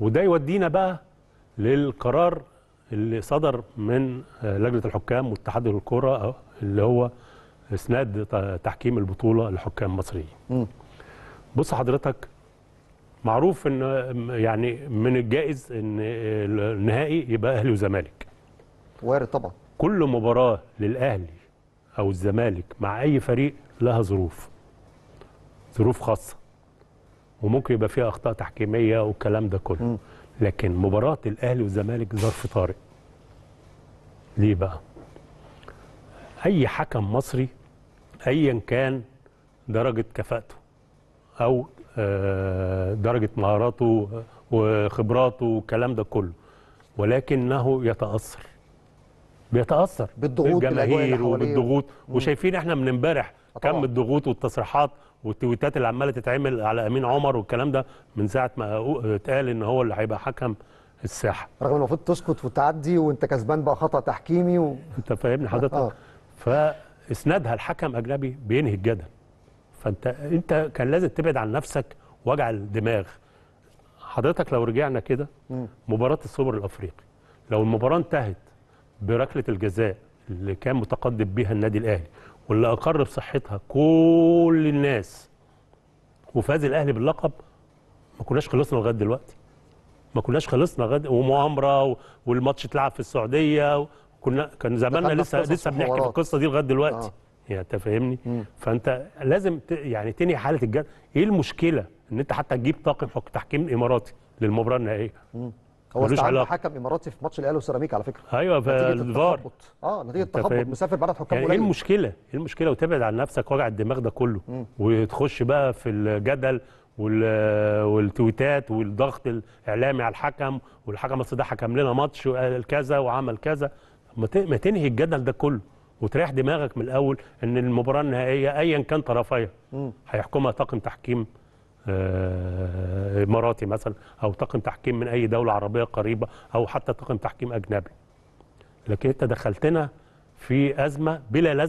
وده يودينا بقى للقرار اللي صدر من آه، لجنة الحكام واتحاد الكرة آه، اللي هو اسناد تحكيم البطولة لحكام مصريين بص حضرتك معروف ان يعني من الجائز ان آه، النهائي يبقى اهلي وزمالك وارد طبعا كل مباراه للاهلي او الزمالك مع اي فريق لها ظروف ظروف خاصه وممكن يبقى فيها اخطاء تحكيميه والكلام ده كله م. لكن مباراه الاهلي والزمالك ظرف طارئ ليه بقى اي حكم مصري ايا كان درجه كفاءته او آه، درجه مهاراته آه، وخبراته والكلام ده كله ولكنه يتاثر بيتاثر بالضغوط الجماهير وبالضغوط وشايفين احنا من امبارح كم الضغوط والتصريحات والتويتات اللي عماله تتعمل على امين عمر والكلام ده من ساعه ما اتقال ان هو اللي هيبقى حكم الساحه رغم المفروض تسكت وتعدي وانت كسبان بقى خطا تحكيمي و... انت فاهمني حضرتك آه. فاسنادها لحكم اجنبي بينهي الجدل فانت انت كان لازم تبعد عن نفسك وجع الدماغ حضرتك لو رجعنا كده مباراه السوبر الافريقي لو المباراه انتهت بركله الجزاء اللي كان متقدم بيها النادي الاهلي واللي اقر بصحتها كل الناس وفاز الاهلي باللقب ما كناش خلصنا لغايه دلوقتي ما كناش خلصنا لغايه ومؤامره والماتش اتلعب في السعوديه كنا كان زماننا لسه لسه بنحكي في القصه دي لغايه دلوقتي آه. يعني انت فاهمني فانت لازم ت... يعني تنهي حاله الجد ايه المشكله ان انت حتى تجيب طاقم تحكيم اماراتي للمباراه النهائيه هو علاقة حكم اماراتي في ماتش الاهلي وسيراميكا على فكره ايوه فالفار اه نتيجه تخبط مسافر بعد حكام يعني ايه المشكله؟ ايه المشكله وتبعد عن نفسك وجع الدماغ ده كله وتخش بقى في الجدل والتويتات والضغط الاعلامي على الحكم والحكم اصل ده حكم لنا ماتش وقال كذا وعمل كذا ما تنهي الجدل ده كله وتريح دماغك من الاول ان المباراه النهائيه ايا كان طرفيها هيحكمها طاقم تحكيم آه، اماراتي مثلا او طاقم تحكيم من اي دوله عربيه قريبه او حتى طاقم تحكيم اجنبي لكن انت دخلتنا في ازمه بلا هو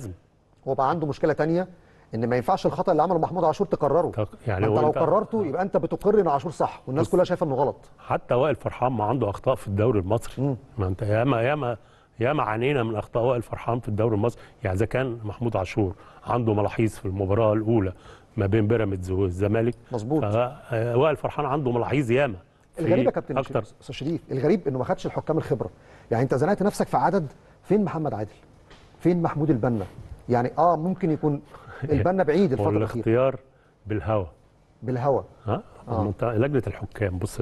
وبقى عنده مشكله تانية ان ما ينفعش الخطا اللي عمله محمود عاشور تكرره تق... يعني انت لو قررته يبقى انت بتقر ان عاشور صح والناس كلها شايفه انه غلط حتى وائل فرحان ما عنده اخطاء في الدوري المصري ما انت ياما ياما ياما عانينا من اخطاء وائل فرحان في الدوري المصري يعني اذا كان محمود عاشور عنده ملاحظ في المباراه الاولى ما بين بيراميدز والزمالك مظبوط آه، وائل فرحان عنده ملاحظ ياما الغريب يا كابتن أكتر. شريف الغريب انه ما خدش الحكام الخبره يعني انت زنقت نفسك في عدد فين محمد عادل فين محمود البنا يعني اه ممكن يكون البنا بعيد الفتره الاخيره الاختيار بالهوى بالهوى ها آه. لجنه الحكام بص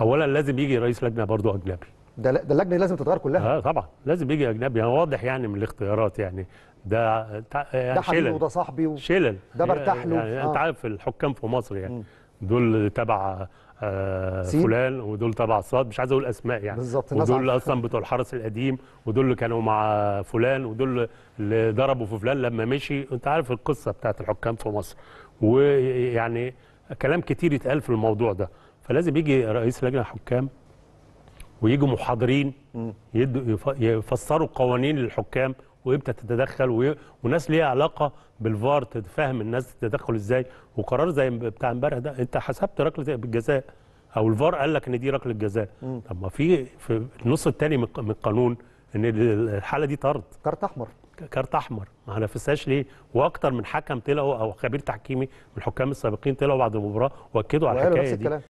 اولا لازم يجي رئيس لجنه برضه اجنبي ده ده اللجنه لازم تتغير كلها اه طبعا لازم يجي اجنبي يعني واضح يعني من الاختيارات يعني ده يعني ده حبيبي وده صاحبي و... شلل ده برتاح له يعني آه. انت عارف الحكام في مصر يعني دول تبع آه فلان ودول تبع صاد مش عايز اقول اسماء يعني بالظبط ودول اصلا بتوع الحرس القديم ودول اللي كانوا مع فلان ودول اللي ضربوا في فلان لما مشي انت عارف القصه بتاعت الحكام في مصر ويعني كلام كتير يتقال في الموضوع ده فلازم يجي رئيس لجنه حكام ويجوا محاضرين يفسروا قوانين للحكام وامتى تتدخل وناس ليها علاقه بالفار تفهم الناس تتدخل ازاي وقرار زي بتاع امبارح ده انت حسبت ركله الجزاء او الفار قال لك ان دي ركله جزاء طب ما في في النص الثاني من القانون ان الحاله دي طرد كارت احمر كارت احمر ما نفسهاش ليه واكتر من حكم طلعوا او خبير تحكيمي من الحكام السابقين طلعوا بعد المباراه واكدوا على الحكايه دي